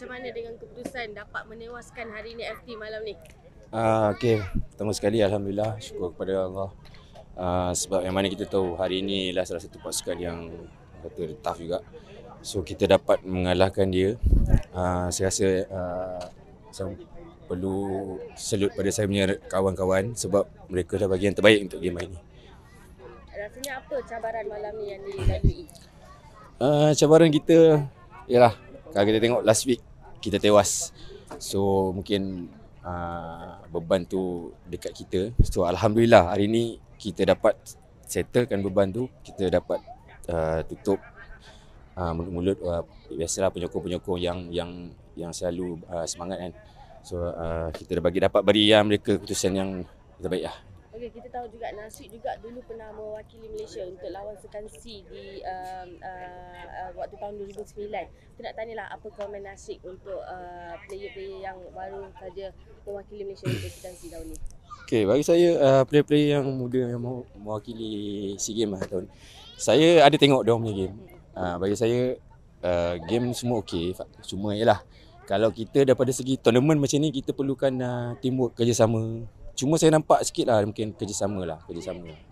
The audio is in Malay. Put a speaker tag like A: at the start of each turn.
A: Macam mana dengan keputusan dapat menewaskan hari ini FT malam ni?
B: Ah uh, okey, pertama sekali alhamdulillah syukur kepada Allah. Uh, sebab yang mana kita tahu hari ini lah salah satu pasukan yang kata tough juga. So kita dapat mengalahkan dia. Uh, saya rasa uh, ah, saya perlu salute pada saya punya kawan-kawan sebab mereka dah bagi yang terbaik untuk game ini.
C: Rasanya apa cabaran malam ni yang dilalui?
B: Uh, cabaran kita ialah kalau kita tengok last week kita tewas so mungkin uh, beban tu dekat kita so alhamdulillah hari ni kita dapat settlekan beban tu kita dapat uh, tutup uh, mulut-mulut uh, biasalah penyokong-penyokong yang yang yang selalu uh, semangat kan so uh, kita dah bagi dapat beri yang mereka keputusan yang terbaik lah
A: Okey, kita tahu juga Nasri juga dulu pernah mewakili Malaysia untuk lawan sekan C di uh, uh, uh, waktu tahun 2009. Kita nak tanyalah apa komen Nasri untuk uh, player-player yang baru saja mewakili Malaysia di sekan C tahun ni.
B: Okey, bagi saya uh, player-player yang muda yang mau mewakili SEA game lah tahun ni. Saya ada tengok dia punya game. Uh, bagi saya uh, game semua okey, cuma ialah kalau kita daripada segi tournament macam ni kita perlukan uh, teamwork kerjasama Cuma saya nampak sikit lah mungkin kerjasama lah kerjasama.